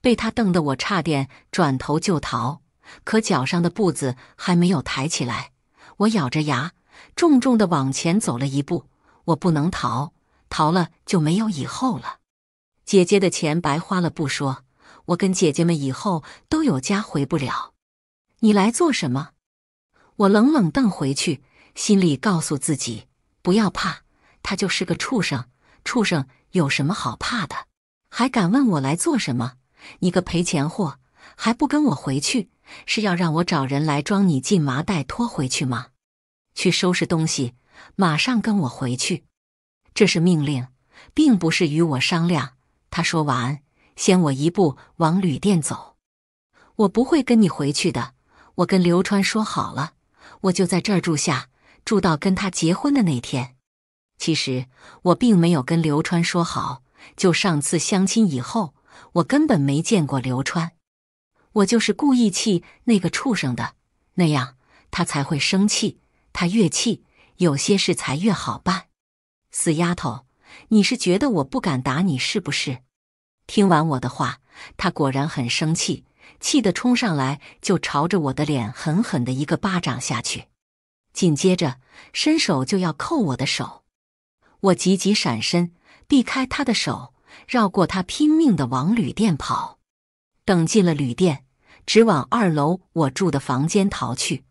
被他瞪得我差点转头就逃。可脚上的步子还没有抬起来，我咬着牙，重重的往前走了一步。我不能逃，逃了就没有以后了。姐姐的钱白花了不说，我跟姐姐们以后都有家回不了。你来做什么？我冷冷瞪回去，心里告诉自己：不要怕，他就是个畜生，畜生有什么好怕的？还敢问我来做什么？你个赔钱货！还不跟我回去？是要让我找人来装你进麻袋拖回去吗？去收拾东西，马上跟我回去。这是命令，并不是与我商量。他说完，先我一步往旅店走。我不会跟你回去的。我跟刘川说好了，我就在这儿住下，住到跟他结婚的那天。其实我并没有跟刘川说好，就上次相亲以后，我根本没见过刘川。我就是故意气那个畜生的，那样他才会生气。他越气，有些事才越好办。死丫头，你是觉得我不敢打你是不是？听完我的话，他果然很生气，气得冲上来就朝着我的脸狠狠的一个巴掌下去，紧接着伸手就要扣我的手。我急急闪身避开他的手，绕过他拼命的往旅店跑。等进了旅店，直往二楼我住的房间逃去。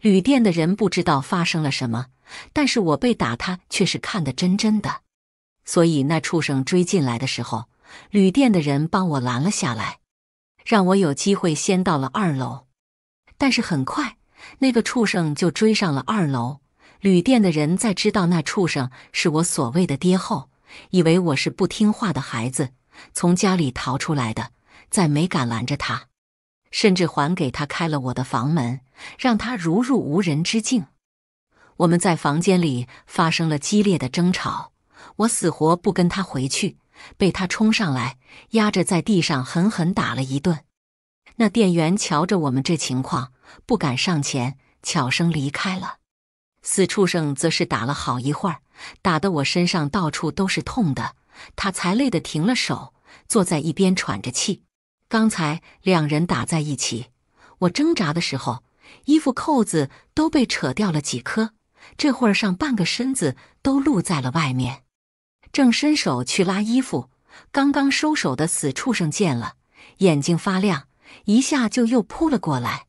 旅店的人不知道发生了什么，但是我被打，他却是看得真真的。所以那畜生追进来的时候，旅店的人帮我拦了下来，让我有机会先到了二楼。但是很快，那个畜生就追上了二楼。旅店的人在知道那畜生是我所谓的爹后，以为我是不听话的孩子，从家里逃出来的。再没敢拦着他，甚至还给他开了我的房门，让他如入无人之境。我们在房间里发生了激烈的争吵，我死活不跟他回去，被他冲上来压着在地上狠狠打了一顿。那店员瞧着我们这情况，不敢上前，悄声离开了。死畜生则是打了好一会儿，打得我身上到处都是痛的，他才累得停了手，坐在一边喘着气。刚才两人打在一起，我挣扎的时候，衣服扣子都被扯掉了几颗，这会上半个身子都露在了外面。正伸手去拉衣服，刚刚收手的死畜生见了，眼睛发亮，一下就又扑了过来。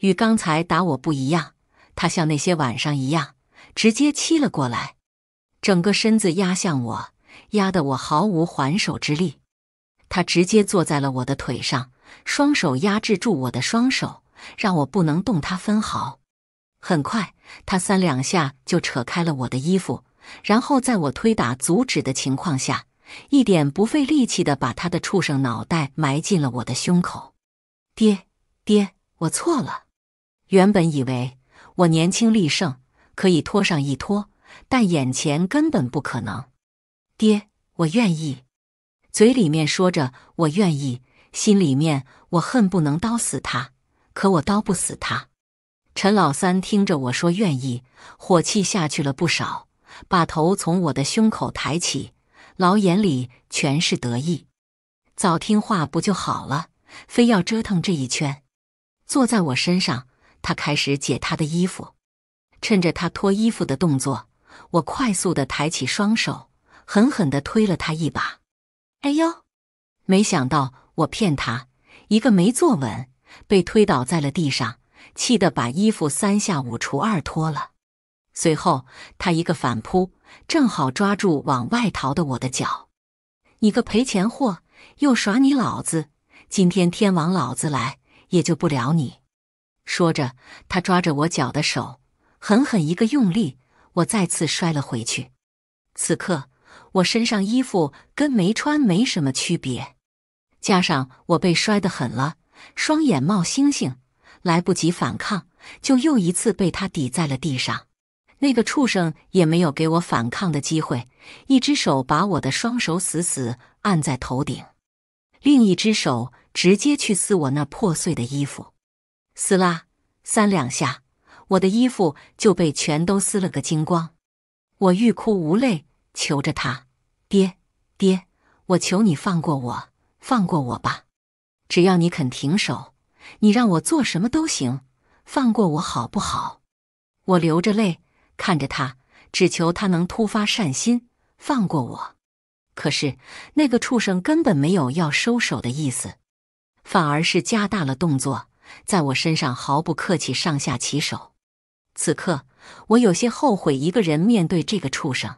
与刚才打我不一样，他像那些晚上一样，直接欺了过来，整个身子压向我，压得我毫无还手之力。他直接坐在了我的腿上，双手压制住我的双手，让我不能动他分毫。很快，他三两下就扯开了我的衣服，然后在我推打阻止的情况下，一点不费力气的把他的畜生脑袋埋进了我的胸口。爹，爹，我错了。原本以为我年轻力盛，可以拖上一拖，但眼前根本不可能。爹，我愿意。嘴里面说着我愿意，心里面我恨不能刀死他，可我刀不死他。陈老三听着我说愿意，火气下去了不少，把头从我的胸口抬起，老眼里全是得意。早听话不就好了，非要折腾这一圈。坐在我身上，他开始解他的衣服。趁着他脱衣服的动作，我快速的抬起双手，狠狠的推了他一把。哎呦！没想到我骗他，一个没坐稳，被推倒在了地上，气得把衣服三下五除二脱了。随后他一个反扑，正好抓住往外逃的我的脚。你个赔钱货，又耍你老子！今天天王老子来也救不了你。说着，他抓着我脚的手狠狠一个用力，我再次摔了回去。此刻。我身上衣服跟没穿没什么区别，加上我被摔得狠了，双眼冒星星，来不及反抗，就又一次被他抵在了地上。那个畜生也没有给我反抗的机会，一只手把我的双手死死按在头顶，另一只手直接去撕我那破碎的衣服。撕拉，三两下，我的衣服就被全都撕了个精光。我欲哭无泪，求着他。爹，爹，我求你放过我，放过我吧！只要你肯停手，你让我做什么都行，放过我好不好？我流着泪看着他，只求他能突发善心，放过我。可是那个畜生根本没有要收手的意思，反而是加大了动作，在我身上毫不客气上下其手。此刻我有些后悔一个人面对这个畜生。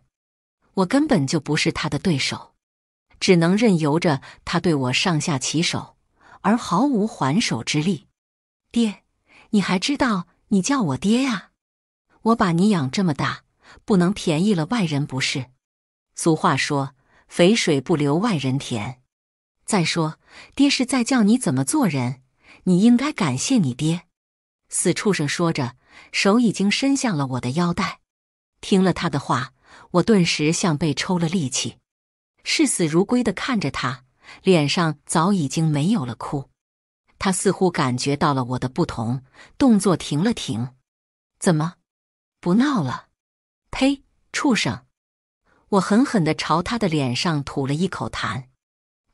我根本就不是他的对手，只能任由着他对我上下其手，而毫无还手之力。爹，你还知道你叫我爹呀？我把你养这么大，不能便宜了外人不是？俗话说“肥水不流外人田”。再说，爹是在教你怎么做人，你应该感谢你爹。死畜生说着，手已经伸向了我的腰带。听了他的话。我顿时像被抽了力气，视死如归的看着他，脸上早已经没有了哭。他似乎感觉到了我的不同，动作停了停。怎么，不闹了？呸！畜生！我狠狠地朝他的脸上吐了一口痰，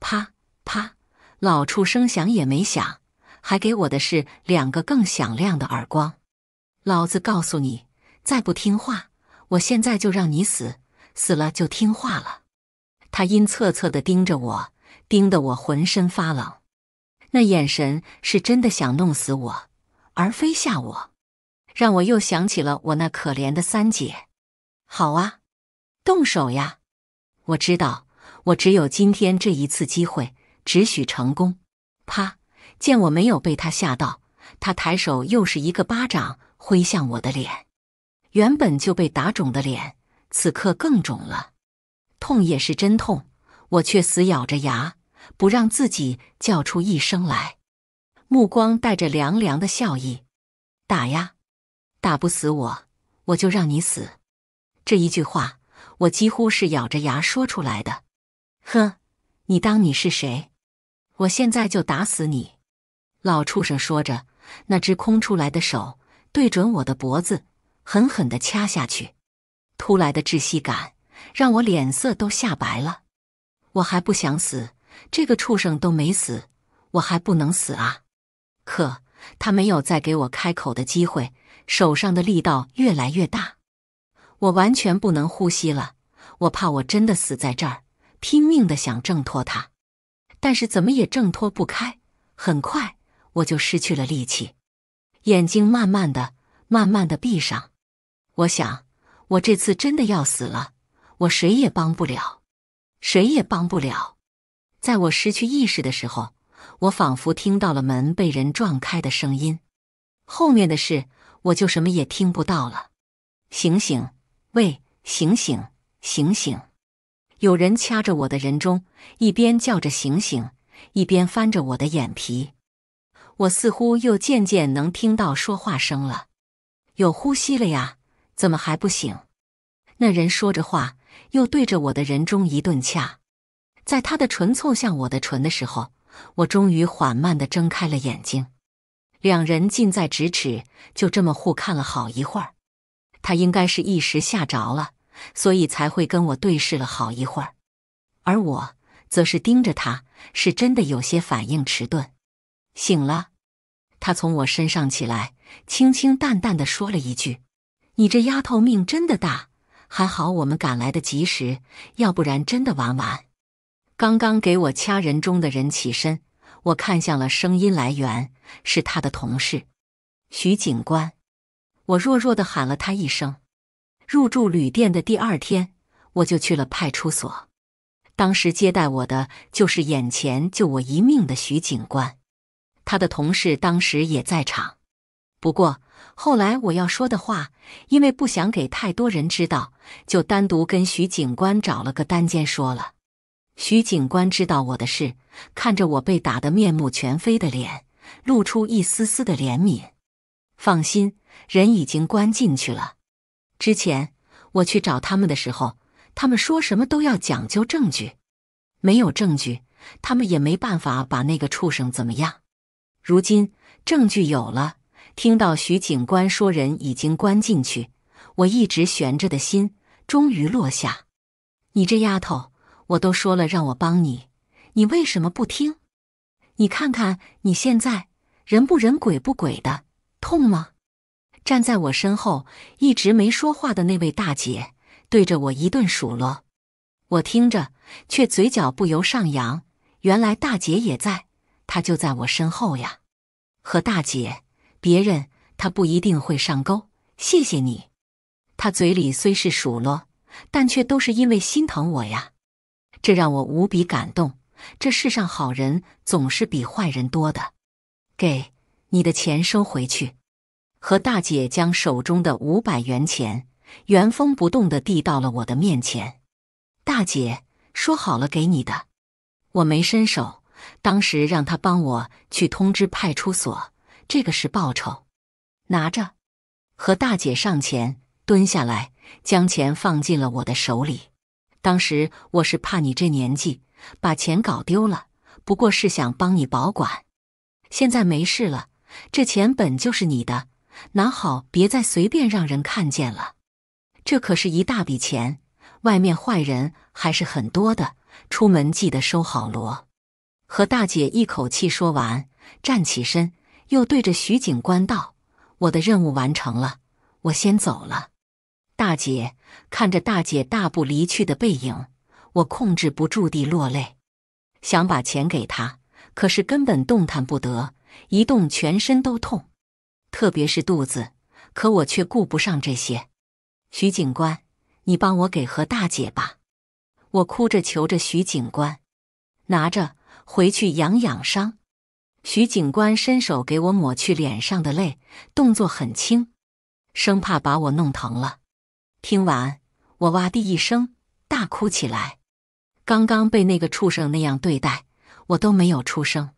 啪啪！老畜生想也没想，还给我的是两个更响亮的耳光。老子告诉你，再不听话！我现在就让你死，死了就听话了。他阴恻恻的盯着我，盯得我浑身发冷，那眼神是真的想弄死我，而非吓我。让我又想起了我那可怜的三姐。好啊，动手呀！我知道，我只有今天这一次机会，只许成功。啪！见我没有被他吓到，他抬手又是一个巴掌挥向我的脸。原本就被打肿的脸，此刻更肿了，痛也是真痛，我却死咬着牙，不让自己叫出一声来。目光带着凉凉的笑意：“打呀，打不死我，我就让你死。”这一句话，我几乎是咬着牙说出来的。“呵，你当你是谁？我现在就打死你，老畜生！”说着，那只空出来的手对准我的脖子。狠狠的掐下去，突来的窒息感让我脸色都吓白了。我还不想死，这个畜生都没死，我还不能死啊！可他没有再给我开口的机会，手上的力道越来越大，我完全不能呼吸了。我怕我真的死在这儿，拼命的想挣脱他，但是怎么也挣脱不开。很快我就失去了力气，眼睛慢慢的、慢慢的闭上。我想，我这次真的要死了。我谁也帮不了，谁也帮不了。在我失去意识的时候，我仿佛听到了门被人撞开的声音。后面的事我就什么也听不到了。醒醒，喂，醒醒，醒醒！有人掐着我的人中，一边叫着“醒醒”，一边翻着我的眼皮。我似乎又渐渐能听到说话声了，有呼吸了呀。怎么还不醒？那人说着话，又对着我的人中一顿掐。在他的唇凑向我的唇的时候，我终于缓慢的睁开了眼睛。两人近在咫尺，就这么互看了好一会儿。他应该是一时吓着了，所以才会跟我对视了好一会儿。而我则是盯着他，是真的有些反应迟钝。醒了，他从我身上起来，轻轻淡淡的说了一句。你这丫头命真的大，还好我们赶来的及时，要不然真的玩完。刚刚给我掐人中的人起身，我看向了声音来源，是他的同事，徐警官。我弱弱的喊了他一声。入住旅店的第二天，我就去了派出所。当时接待我的就是眼前救我一命的徐警官，他的同事当时也在场，不过。后来我要说的话，因为不想给太多人知道，就单独跟徐警官找了个单间说了。徐警官知道我的事，看着我被打得面目全非的脸，露出一丝丝的怜悯。放心，人已经关进去了。之前我去找他们的时候，他们说什么都要讲究证据，没有证据，他们也没办法把那个畜生怎么样。如今证据有了。听到徐警官说人已经关进去，我一直悬着的心终于落下。你这丫头，我都说了让我帮你，你为什么不听？你看看你现在，人不人鬼不鬼的，痛吗？站在我身后一直没说话的那位大姐，对着我一顿数落。我听着，却嘴角不由上扬。原来大姐也在，她就在我身后呀，和大姐。别人他不一定会上钩，谢谢你。他嘴里虽是数落，但却都是因为心疼我呀，这让我无比感动。这世上好人总是比坏人多的。给你的钱收回去。和大姐将手中的五百元钱原封不动地递到了我的面前。大姐说好了给你的，我没伸手。当时让他帮我去通知派出所。这个是报酬，拿着。和大姐上前蹲下来，将钱放进了我的手里。当时我是怕你这年纪把钱搞丢了，不过是想帮你保管。现在没事了，这钱本就是你的，拿好，别再随便让人看见了。这可是一大笔钱，外面坏人还是很多的，出门记得收好。罗和大姐一口气说完，站起身。又对着徐警官道：“我的任务完成了，我先走了。”大姐看着大姐大步离去的背影，我控制不住地落泪，想把钱给她，可是根本动弹不得，一动全身都痛，特别是肚子。可我却顾不上这些。徐警官，你帮我给何大姐吧！我哭着求着徐警官，拿着回去养养伤。徐警官伸手给我抹去脸上的泪，动作很轻，生怕把我弄疼了。听完，我哇的一声大哭起来。刚刚被那个畜生那样对待，我都没有出声，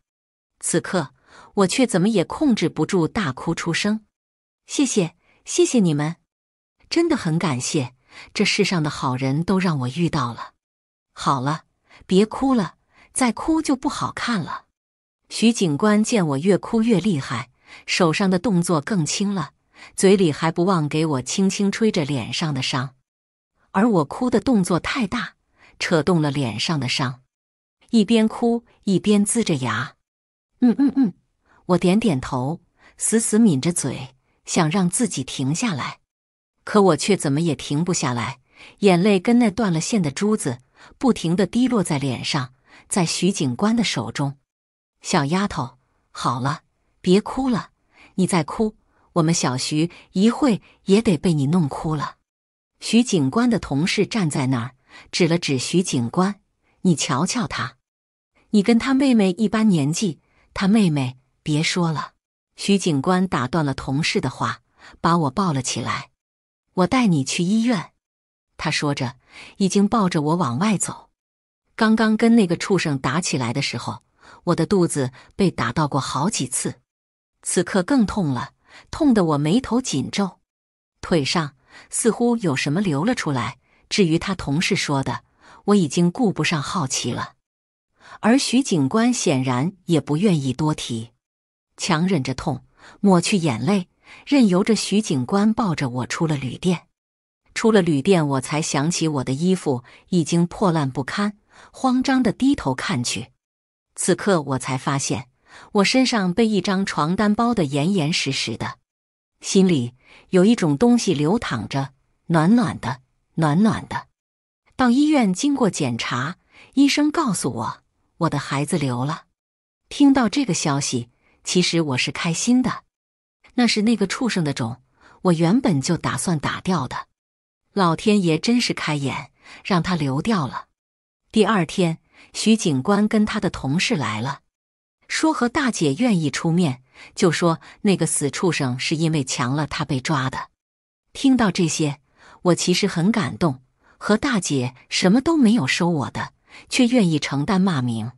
此刻我却怎么也控制不住大哭出声。谢谢，谢谢你们，真的很感谢这世上的好人都让我遇到了。好了，别哭了，再哭就不好看了。徐警官见我越哭越厉害，手上的动作更轻了，嘴里还不忘给我轻轻吹着脸上的伤。而我哭的动作太大，扯动了脸上的伤，一边哭一边呲着牙。嗯嗯嗯，我点点头，死死抿着嘴，想让自己停下来，可我却怎么也停不下来，眼泪跟那断了线的珠子，不停地滴落在脸上，在徐警官的手中。小丫头，好了，别哭了。你再哭，我们小徐一会也得被你弄哭了。徐警官的同事站在那儿，指了指徐警官：“你瞧瞧他，你跟他妹妹一般年纪。他妹妹，别说了。”徐警官打断了同事的话，把我抱了起来：“我带你去医院。”他说着，已经抱着我往外走。刚刚跟那个畜生打起来的时候。我的肚子被打到过好几次，此刻更痛了，痛得我眉头紧皱，腿上似乎有什么流了出来。至于他同事说的，我已经顾不上好奇了。而徐警官显然也不愿意多提，强忍着痛，抹去眼泪，任由着徐警官抱着我出了旅店。出了旅店，我才想起我的衣服已经破烂不堪，慌张的低头看去。此刻我才发现，我身上被一张床单包得严严实实的，心里有一种东西流淌着，暖暖的，暖暖的。到医院经过检查，医生告诉我，我的孩子流了。听到这个消息，其实我是开心的，那是那个畜生的种，我原本就打算打掉的。老天爷真是开眼，让他流掉了。第二天。徐警官跟他的同事来了，说何大姐愿意出面，就说那个死畜生是因为强了他被抓的。听到这些，我其实很感动。何大姐什么都没有收我的，却愿意承担骂名。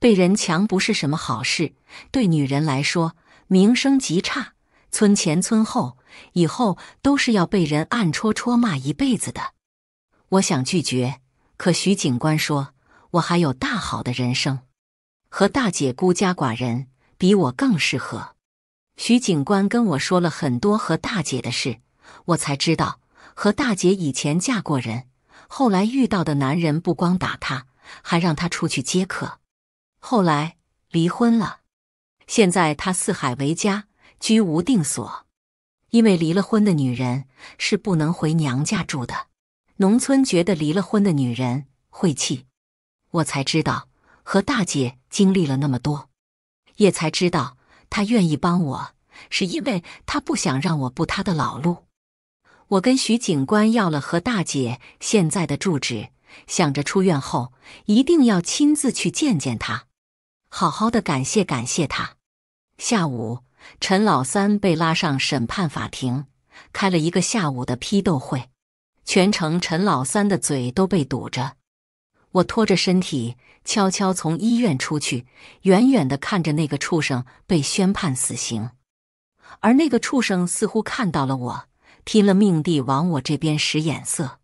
被人强不是什么好事，对女人来说名声极差，村前村后以后都是要被人暗戳戳骂一辈子的。我想拒绝，可徐警官说。我还有大好的人生，和大姐孤家寡人比我更适合。徐警官跟我说了很多和大姐的事，我才知道，和大姐以前嫁过人，后来遇到的男人不光打她，还让她出去接客，后来离婚了。现在她四海为家，居无定所。因为离了婚的女人是不能回娘家住的，农村觉得离了婚的女人晦气。我才知道，和大姐经历了那么多，也才知道她愿意帮我，是因为她不想让我步她的老路。我跟徐警官要了和大姐现在的住址，想着出院后一定要亲自去见见她，好好的感谢感谢她。下午，陈老三被拉上审判法庭，开了一个下午的批斗会，全程陈老三的嘴都被堵着。我拖着身体悄悄从医院出去，远远的看着那个畜生被宣判死刑。而那个畜生似乎看到了我，拼了命地往我这边使眼色。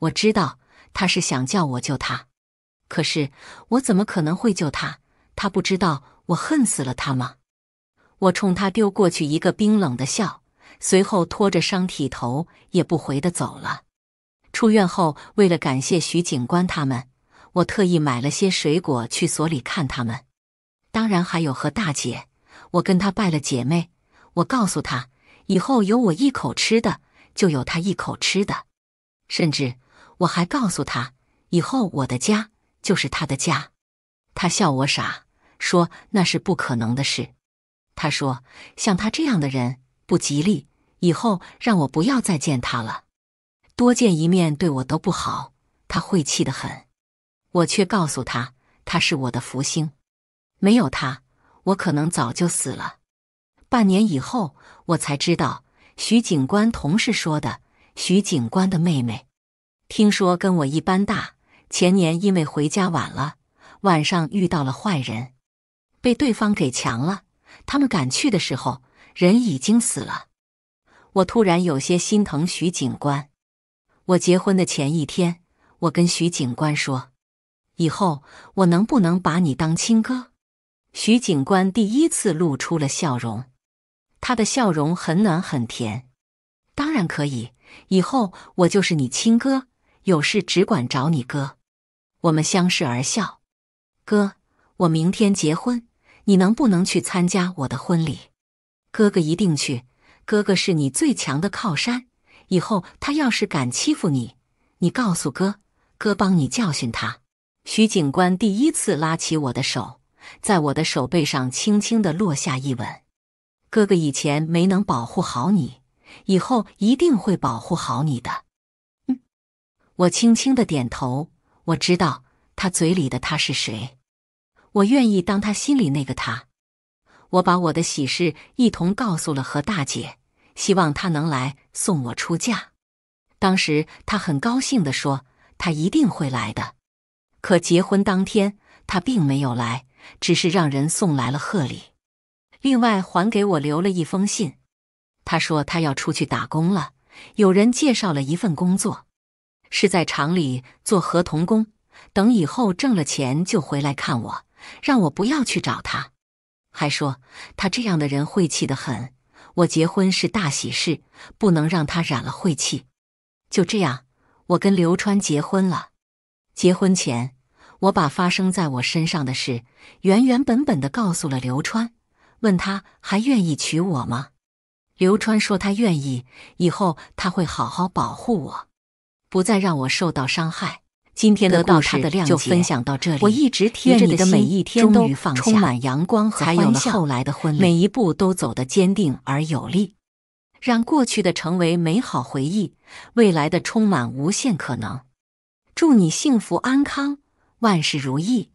我知道他是想叫我救他，可是我怎么可能会救他？他不知道我恨死了他吗？我冲他丢过去一个冰冷的笑，随后拖着伤体头也不回的走了。出院后，为了感谢徐警官他们。我特意买了些水果去所里看他们，当然还有和大姐。我跟她拜了姐妹，我告诉她，以后有我一口吃的，就有她一口吃的。甚至我还告诉她，以后我的家就是她的家。她笑我傻，说那是不可能的事。她说像她这样的人不吉利，以后让我不要再见她了，多见一面对我都不好。她晦气的很。我却告诉他，他是我的福星，没有他，我可能早就死了。半年以后，我才知道徐警官同事说的，徐警官的妹妹，听说跟我一般大。前年因为回家晚了，晚上遇到了坏人，被对方给强了。他们赶去的时候，人已经死了。我突然有些心疼徐警官。我结婚的前一天，我跟徐警官说。以后我能不能把你当亲哥？徐警官第一次露出了笑容，他的笑容很暖很甜。当然可以，以后我就是你亲哥，有事只管找你哥。我们相视而笑。哥，我明天结婚，你能不能去参加我的婚礼？哥哥一定去，哥哥是你最强的靠山。以后他要是敢欺负你，你告诉哥，哥帮你教训他。徐警官第一次拉起我的手，在我的手背上轻轻的落下一吻。哥哥以前没能保护好你，以后一定会保护好你的。嗯，我轻轻的点头。我知道他嘴里的他是谁，我愿意当他心里那个他。我把我的喜事一同告诉了何大姐，希望她能来送我出嫁。当时她很高兴的说，她一定会来的。可结婚当天，他并没有来，只是让人送来了贺礼，另外还给我留了一封信。他说他要出去打工了，有人介绍了一份工作，是在厂里做合同工，等以后挣了钱就回来看我，让我不要去找他。还说他这样的人晦气的很，我结婚是大喜事，不能让他染了晦气。就这样，我跟刘川结婚了。结婚前，我把发生在我身上的事原原本本的告诉了刘川，问他还愿意娶我吗？刘川说他愿意，以后他会好好保护我，不再让我受到伤害。今天的故事就分享到这里。我一直贴着的心终于放下，才有了后来的婚礼。每一步都走得坚定而有力，让过去的成为美好回忆，未来的充满无限可能。祝你幸福安康，万事如意！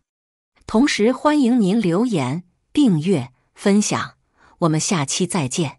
同时欢迎您留言、订阅、分享，我们下期再见。